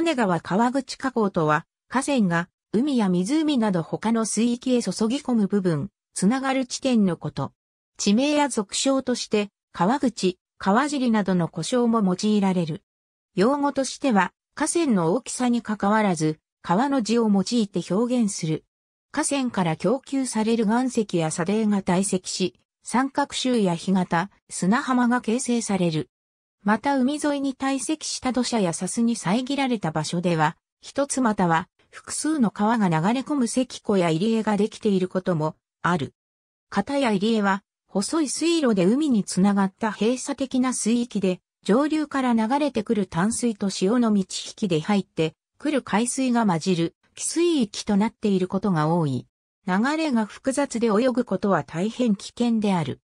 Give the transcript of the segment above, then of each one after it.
利根川川口河口とは、河川が海や湖など他の水域へ注ぎ込む部分、つながる地点のこと。地名や俗称として、川口、川尻などの故障も用いられる。用語としては、河川の大きさに関わらず、川の字を用いて表現する。河川から供給される岩石や砂泥が堆積し、三角州や干潟、砂浜が形成される。また海沿いに堆積した土砂や砂に遮られた場所では、一つまたは複数の川が流れ込む石湖や入り江ができていることもある。片や入り江は、細い水路で海につながった閉鎖的な水域で、上流から流れてくる淡水と潮の満ち引きで入ってくる海水が混じる寄水域となっていることが多い。流れが複雑で泳ぐことは大変危険である。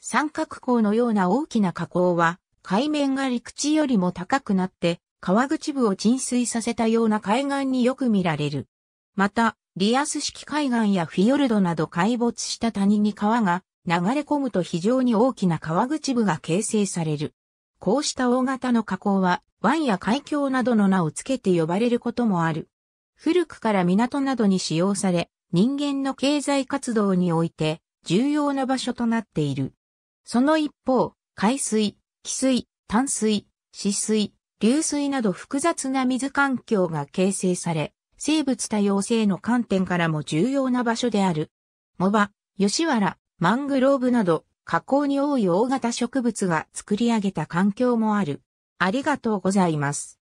三角港のような大きな河口は海面が陸地よりも高くなって、川口部を浸水させたような海岸によく見られる。また、リアス式海岸やフィヨルドなど海没した谷に川が流れ込むと非常に大きな川口部が形成される。こうした大型の河口は、湾や海峡などの名を付けて呼ばれることもある。古くから港などに使用され、人間の経済活動において重要な場所となっている。その一方、海水、汽水、淡水、死水、流水など複雑な水環境が形成され、生物多様性の観点からも重要な場所である。藻場、吉原、マングローブなど、河口に多い大型植物が作り上げた環境もある。ありがとうございます。